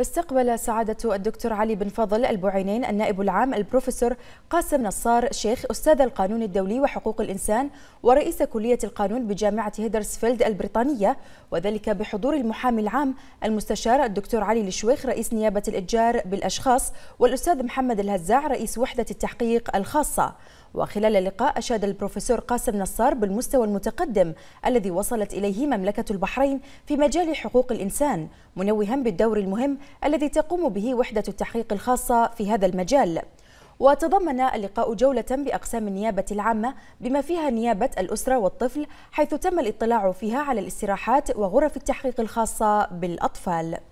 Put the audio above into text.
استقبل سعادة الدكتور علي بن فضل البعينين النائب العام البروفيسور قاسم نصار شيخ أستاذ القانون الدولي وحقوق الإنسان ورئيس كلية القانون بجامعة هيدرسفيلد البريطانية وذلك بحضور المحامي العام المستشار الدكتور علي الشويخ رئيس نيابة الإتجار بالأشخاص والأستاذ محمد الهزاع رئيس وحدة التحقيق الخاصة وخلال اللقاء أشاد البروفيسور قاسم نصار بالمستوى المتقدم الذي وصلت إليه مملكة البحرين في مجال حقوق الإنسان منوها بالدور المهم الذي تقوم به وحدة التحقيق الخاصة في هذا المجال وتضمن اللقاء جولة بأقسام النيابة العامة بما فيها نيابة الأسرة والطفل حيث تم الاطلاع فيها على الاستراحات وغرف التحقيق الخاصة بالأطفال